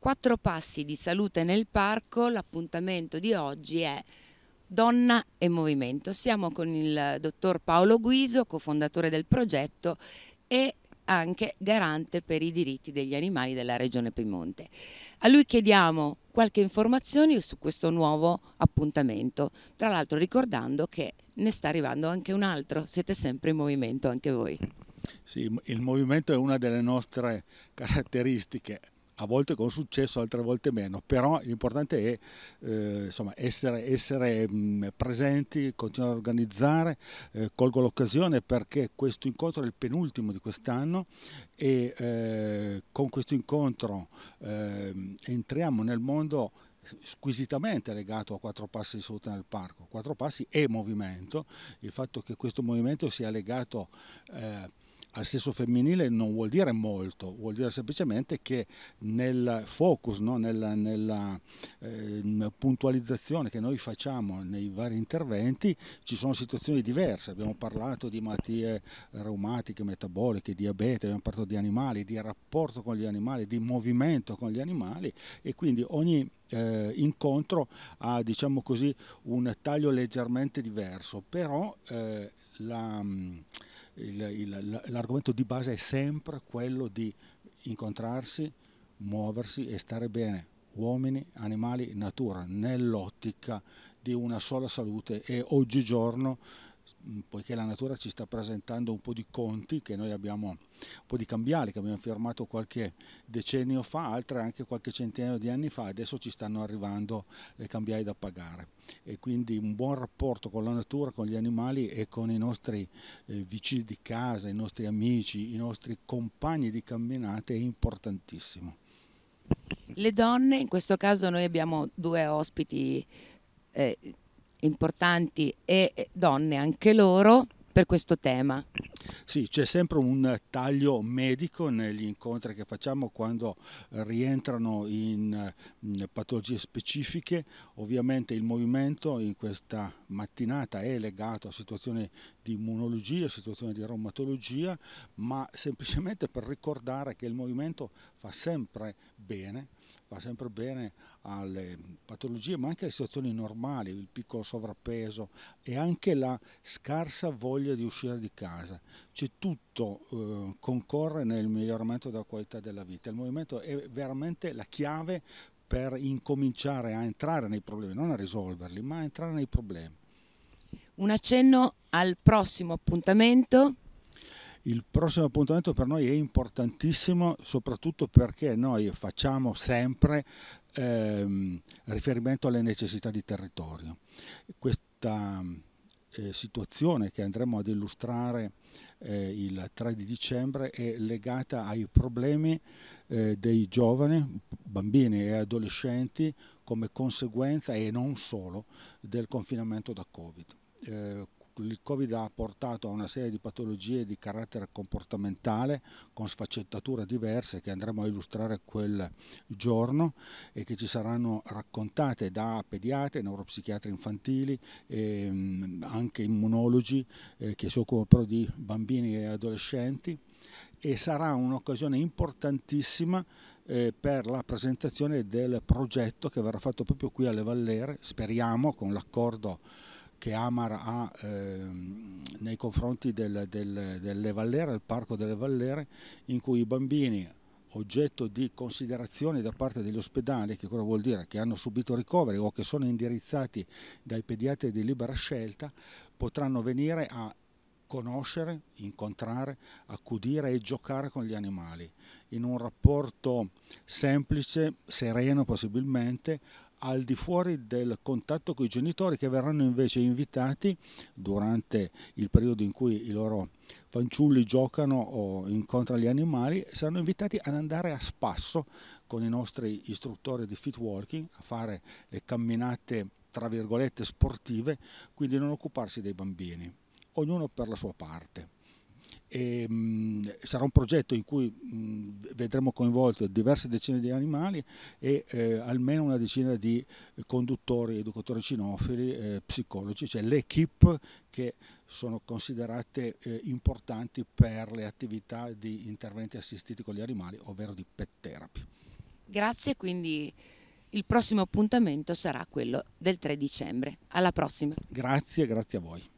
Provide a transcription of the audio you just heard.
Quattro passi di salute nel parco, l'appuntamento di oggi è Donna e Movimento. Siamo con il dottor Paolo Guiso, cofondatore del progetto e anche garante per i diritti degli animali della Regione Piemonte. A lui chiediamo qualche informazione su questo nuovo appuntamento, tra l'altro ricordando che ne sta arrivando anche un altro, siete sempre in movimento anche voi. Sì, il movimento è una delle nostre caratteristiche, a volte con successo, altre volte meno, però l'importante è eh, insomma, essere, essere mh, mm, presenti, continuare a organizzare, eh, colgo l'occasione perché questo incontro è il penultimo di quest'anno e eh, con questo incontro ehm, entriamo nel mondo squisitamente legato a quattro passi di salute nel parco. Quattro passi e movimento, il fatto che questo movimento sia legato eh, al sesso femminile non vuol dire molto, vuol dire semplicemente che nel focus, no? nella, nella eh, puntualizzazione che noi facciamo nei vari interventi ci sono situazioni diverse, abbiamo parlato di malattie reumatiche, metaboliche, diabete, abbiamo parlato di animali, di rapporto con gli animali, di movimento con gli animali e quindi ogni eh, incontro ha diciamo così, un taglio leggermente diverso, però eh, la il, il, l'argomento di base è sempre quello di incontrarsi, muoversi e stare bene, uomini, animali, natura, nell'ottica di una sola salute e oggigiorno poiché la natura ci sta presentando un po' di conti che noi abbiamo, un po' di cambiali che abbiamo firmato qualche decennio fa, altre anche qualche centinaio di anni fa, adesso ci stanno arrivando le cambiali da pagare e quindi un buon rapporto con la natura, con gli animali e con i nostri eh, vicini di casa, i nostri amici, i nostri compagni di camminate è importantissimo. Le donne, in questo caso noi abbiamo due ospiti eh, importanti e donne anche loro per questo tema. Sì, c'è sempre un taglio medico negli incontri che facciamo quando rientrano in, in, mm, patologie specifiche. Ovviamente il movimento in questa mattinata è legato a situazioni di immunologia, situazioni di reumatologia, ma semplicemente per ricordare che il movimento fa sempre bene va sempre bene alle patologie ma anche alle situazioni normali, il piccolo sovrappeso e anche la scarsa voglia di uscire di casa. C'è tutto eh, concorre nel miglioramento della qualità della vita. Il movimento è veramente la chiave per incominciare a entrare nei problemi, non a risolverli, ma a entrare nei problemi. Un accenno al prossimo appuntamento il prossimo appuntamento per noi è importantissimo soprattutto perché noi facciamo sempre ehm, riferimento alle necessità di territorio. Questa eh, situazione che andremo ad illustrare eh, il 3 di dicembre è legata ai problemi eh, dei giovani, bambini e adolescenti come conseguenza e non solo del confinamento da Covid. Eh, il Covid ha portato a una serie di patologie di carattere comportamentale con sfaccettature diverse che andremo a illustrare quel giorno e che ci saranno raccontate da pediatri, neuropsichiatri infantili, ehm, anche immunologi eh, che si occupano però di bambini e adolescenti e sarà un'occasione importantissima eh, per la presentazione del progetto che verrà fatto proprio qui alle Vallere, speriamo con l'accordo che Amar ha ehm, nei confronti del, del, delle Vallere, del Parco delle Vallere, in cui i bambini oggetto di considerazioni da parte degli ospedali, che cosa vuol dire? Che hanno subito ricoveri o che sono indirizzati dai pediatri di libera scelta, potranno venire a conoscere, incontrare, accudire e giocare con gli animali in un rapporto semplice, sereno possibilmente, al di fuori del contatto con i genitori che verranno invece invitati durante il periodo in cui i loro fanciulli giocano o incontrano gli animali, saranno invitati ad andare a spasso con i nostri istruttori di fit walking a fare le camminate tra virgolette sportive, quindi non occuparsi dei bambini, ognuno per la sua parte. E, mh, sarà un progetto in cui mh, vedremo coinvolte diverse decine di animali e eh, almeno una decina di conduttori, educatori cinofili, eh, psicologi, cioè l'equipe che sono considerate eh, importanti per le attività di interventi assistiti con gli animali, ovvero di pet therapy. Grazie, quindi il prossimo appuntamento sarà quello del 3 dicembre. Alla prossima. Grazie, grazie a voi.